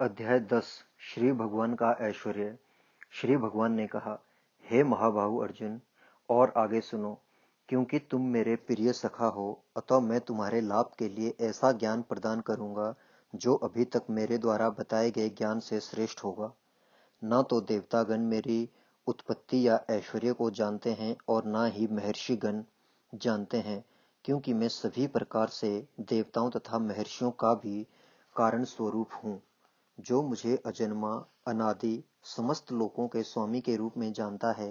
अध्याय दस श्री भगवान का ऐश्वर्य श्री भगवान ने कहा हे महाबाहु अर्जुन और आगे सुनो क्योंकि तुम मेरे प्रिय सखा हो अतः मैं तुम्हारे लाभ के लिए ऐसा ज्ञान प्रदान करूंगा जो अभी तक मेरे द्वारा बताए गए ज्ञान से श्रेष्ठ होगा न तो देवतागण मेरी उत्पत्ति या ऐश्वर्य को जानते हैं और ना ही महर्षिगण जानते हैं क्योंकि मैं सभी प्रकार से देवताओं तथा महर्षियों का भी कारण स्वरूप हूँ जो मुझे अजन्मा अनादि समस्त लोकों के स्वामी के रूप में जानता है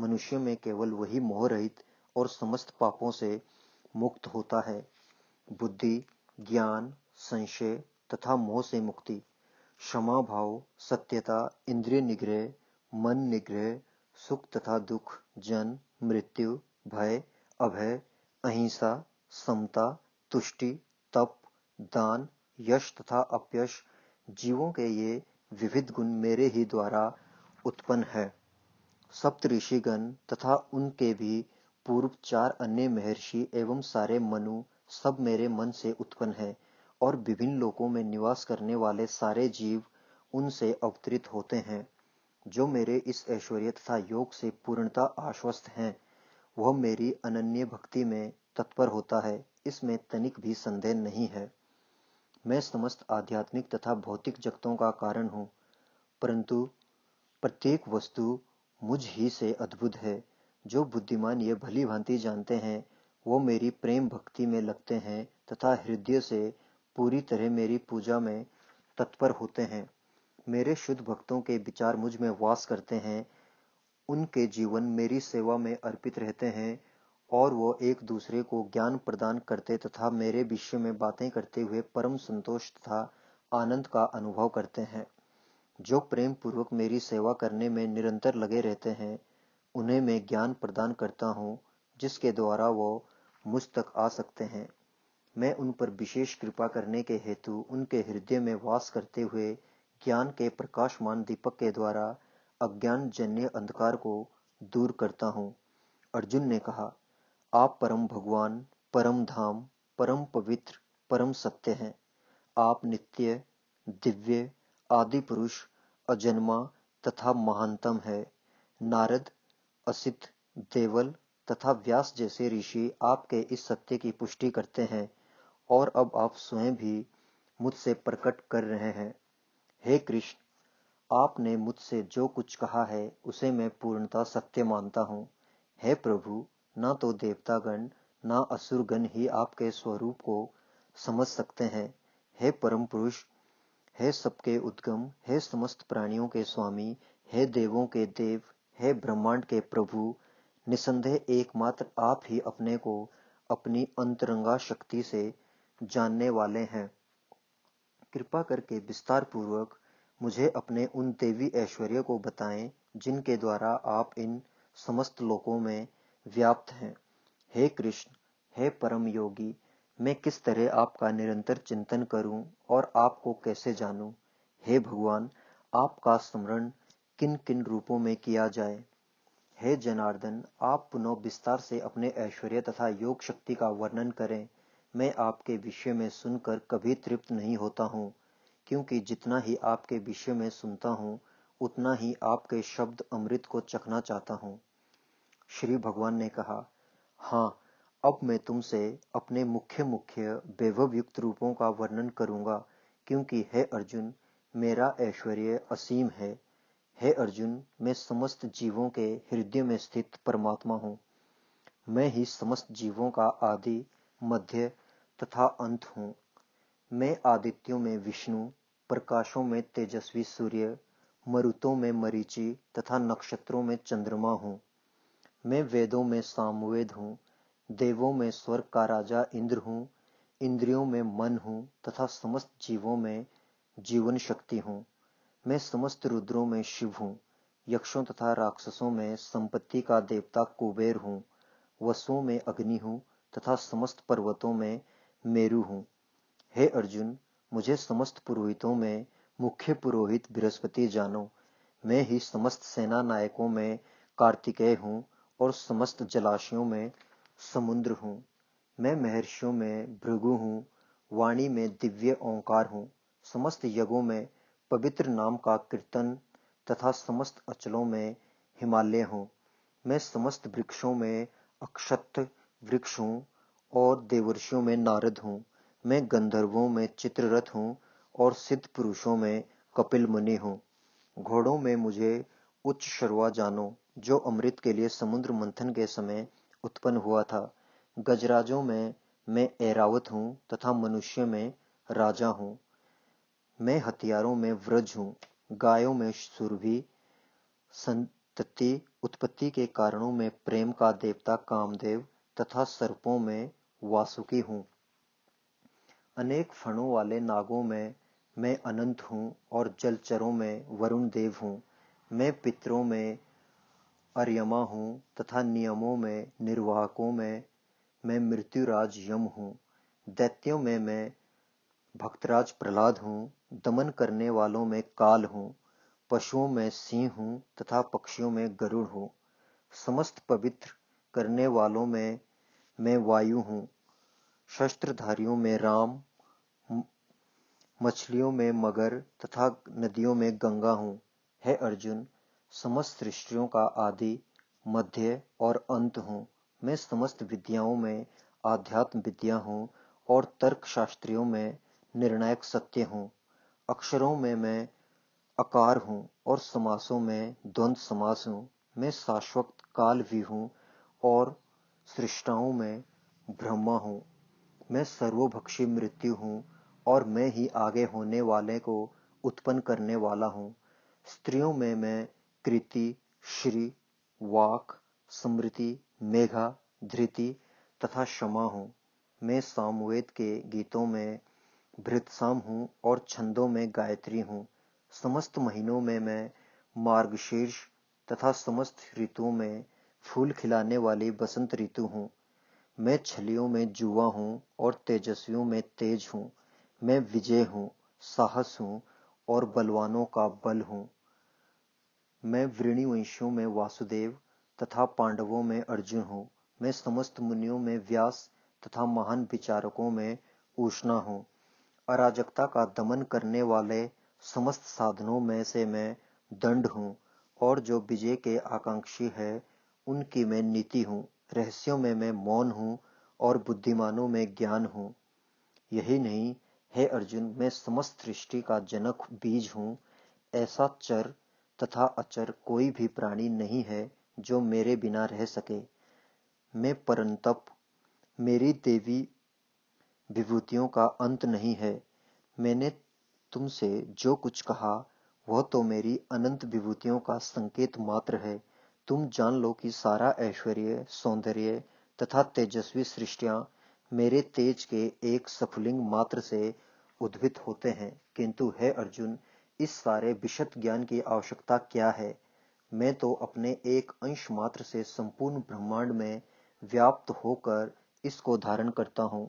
मनुष्य में केवल वही मोह रहित और समस्त पापों से मुक्त होता है बुद्धि ज्ञान संशय तथा मोह से मुक्ति क्षमा भाव सत्यता इंद्रिय निग्रह मन निग्रह सुख तथा दुख जन मृत्यु भय अभय अहिंसा समता तुष्टि तप दान यश तथा अपयश जीवों के ये विविध गुण मेरे ही द्वारा उत्पन्न है ऋषिगण तथा उनके भी पूर्व चार अन्य महर्षि एवं सारे मनु सब मेरे मन से उत्पन्न है और विभिन्न लोकों में निवास करने वाले सारे जीव उनसे अवतरित होते हैं जो मेरे इस ऐश्वर्य तथा योग से पूर्णता आश्वस्त हैं वह मेरी अनन्य भक्ति में तत्पर होता है इसमें तनिक भी संदेह नहीं है मैं समस्त आध्यात्मिक तथा भौतिक जगतों का कारण हूँ परंतु प्रत्येक वस्तु मुझ ही से अद्भुत है जो बुद्धिमान ये भली भांति जानते हैं वो मेरी प्रेम भक्ति में लगते हैं तथा हृदय से पूरी तरह मेरी पूजा में तत्पर होते हैं मेरे शुद्ध भक्तों के विचार मुझ में वास करते हैं उनके जीवन मेरी सेवा में अर्पित रहते हैं और वो एक दूसरे को ज्ञान प्रदान करते तथा मेरे विषय में बातें करते हुए परम संतोष तथा आनंद का अनुभव करते हैं जो प्रेम पूर्वक मेरी सेवा करने में निरंतर लगे रहते हैं उन्हें मैं ज्ञान प्रदान करता हूँ जिसके द्वारा वो मुझ तक आ सकते हैं मैं उन पर विशेष कृपा करने के हेतु उनके हृदय में वास करते हुए ज्ञान के प्रकाशमान दीपक के द्वारा अज्ञान जन्य अंधकार को दूर करता हूँ अर्जुन ने कहा आप परम भगवान परम धाम परम पवित्र परम सत्य हैं आप नित्य दिव्य आदि पुरुष अजन्मा तथा महानतम है नारद असित देवल तथा व्यास जैसे ऋषि आपके इस सत्य की पुष्टि करते हैं और अब आप स्वयं भी मुझसे प्रकट कर रहे हैं हे कृष्ण आपने मुझसे जो कुछ कहा है उसे मैं पूर्णता सत्य मानता हूँ हे प्रभु न तो देवतागण न असुरगण ही आपके स्वरूप को समझ सकते हैं हे परम पुरुष हे सबके उद्गम हे समस्त प्राणियों के स्वामी हे देवों के देव हे ब्रह्मांड के प्रभु निसंदेह एकमात्र आप ही अपने को अपनी अंतरंगा शक्ति से जानने वाले हैं कृपा करके विस्तार पूर्वक मुझे अपने उन देवी ऐश्वर्य को बताएं जिनके द्वारा आप इन समस्त लोकों में व्याप्त हैं हे कृष्ण हे परम योगी मैं किस तरह आपका निरंतर चिंतन करूं और आपको कैसे जानूं हे भगवान आपका स्मरण किन किन रूपों में किया जाए हे जनार्दन आप पुनः विस्तार से अपने ऐश्वर्य तथा योग शक्ति का वर्णन करें मैं आपके विषय में सुनकर कभी तृप्त नहीं होता हूँ क्योंकि जितना ही आपके विषय में सुनता हूँ उतना ही आपके शब्द अमृत को चखना चाहता हूँ श्री भगवान ने कहा हाँ अब मैं तुमसे अपने मुख्य मुख्य वैभव युक्त रूपों का वर्णन करूंगा क्योंकि हे अर्जुन मेरा ऐश्वर्य असीम है हे अर्जुन मैं समस्त जीवों के हृदय में स्थित परमात्मा हूँ मैं ही समस्त जीवों का आदि मध्य तथा अंत हूँ मैं आदित्यों में विष्णु प्रकाशों में तेजस्वी सूर्य मरुतों में मरीचि तथा नक्षत्रों में चंद्रमा हूँ मैं वेदों में सामवेद हूँ देवों में स्वर्ग का राजा इंद्र हूँ इंद्रियों में मन हूँ तथा समस्त जीवों में जीवन शक्ति हूँ मैं समस्त रुद्रों में शिव हूँ यक्षों तथा राक्षसों में संपत्ति का देवता कुबेर हूँ वसुओं में अग्नि हूँ तथा समस्त पर्वतों में मेरु हूँ हे अर्जुन मुझे समस्त पुरोहितों में मुख्य पुरोहित बृहस्पति जानो मैं ही समस्त सेना नायकों में कार्तिकेय हूँ और समस्त जलाशयों में समुद्र हूँ मैं महर्षियों में भृगु हूँ वाणी में दिव्य ओंकार हूँ समस्त यज्ञों में पवित्र नाम का कीर्तन तथा समस्त अचलों में हिमालय हूँ मैं समस्त वृक्षों में अक्षत वृक्ष हूँ और देवर्षियों में नारद हूँ मैं गंधर्वों में चित्ररथ हूँ और सिद्ध पुरुषों में कपिल मुनि हूँ घोड़ों में मुझे उच्च शर्वा जानो जो अमृत के लिए समुद्र मंथन के समय उत्पन्न हुआ था गजराजों में मैं ऐरावत हूँ तथा मनुष्य में राजा हूँ मैं हथियारों में व्रज हूँ गायों में सुरभि संतति उत्पत्ति के कारणों में प्रेम का देवता कामदेव तथा सर्पों में वासुकी हूँ अनेक फणों वाले नागों में मैं अनंत हूँ और जलचरों में वरुण देव हूँ मैं पितरों में अर्यमा हूँ तथा नियमों में निर्वाहकों में मैं मृत्युराज यम हूँ दैत्यों में मैं भक्तराज प्रहलाद हूँ दमन करने वालों में काल हूँ पशुओं में सिंह हूँ तथा पक्षियों में गरुड़ हूँ समस्त पवित्र करने वालों में मैं वायु हूँ शस्त्रधारियों में राम मछलियों में मगर तथा नदियों में गंगा हूँ है अर्जुन समस्त सृष्टियों का आदि मध्य और अंत हूँ मैं समस्त विद्याओं में आध्यात्म विद्या हूँ और तर्क शास्त्रियों में निर्णायक सत्य हूँ अक्षरों में मैं अकार हूँ और समासों में द्वंद समास हूँ मैं शाश्वत काल भी हूँ और सृष्टाओं में ब्रह्मा हूँ मैं सर्वभक्षी मृत्यु हूँ और मैं ही आगे होने वाले को उत्पन्न करने वाला हूँ स्त्रियों में मैं कृति श्री वाक स्मृति मेघा धृति तथा क्षमा हूँ मैं सामवेद के गीतों में भृतसाम हूँ और छंदों में गायत्री हूँ समस्त महीनों में मैं मार्गशीर्ष तथा समस्त ऋतुओं में फूल खिलाने वाली बसंत ऋतु हूँ मैं छलियों में जुआ हूँ और तेजस्वियों में तेज हूँ मैं विजय हूँ साहस हूँ और बलवानों का बल हूँ मैं वृणिवंशियों में वासुदेव तथा पांडवों में अर्जुन हूँ मैं समस्त मुनियों में व्यास तथा महान विचारकों में ऊष्णा हूँ अराजकता का दमन करने वाले समस्त साधनों में से मैं दंड हूँ और जो विजय के आकांक्षी है उनकी मैं नीति हूँ रहस्यों में मैं मौन हूँ और बुद्धिमानों में ज्ञान हूँ यही नहीं हे अर्जुन मैं समस्त सृष्टि का जनक बीज हूँ ऐसा चर तथा अचर कोई भी प्राणी नहीं है जो मेरे बिना रह सके मैं परंतप मेरी देवी विभूतियों का अंत नहीं है मैंने तुमसे जो कुछ कहा वह तो मेरी अनंत विभूतियों का संकेत मात्र है तुम जान लो कि सारा ऐश्वर्य सौंदर्य तथा तेजस्वी सृष्टियां मेरे तेज के एक सफुलिंग मात्र से उद्भित होते हैं किंतु हे अर्जुन इस सारे विशद ज्ञान की आवश्यकता क्या है मैं तो अपने एक अंश मात्र से संपूर्ण ब्रह्मांड में व्याप्त होकर इसको धारण करता हूं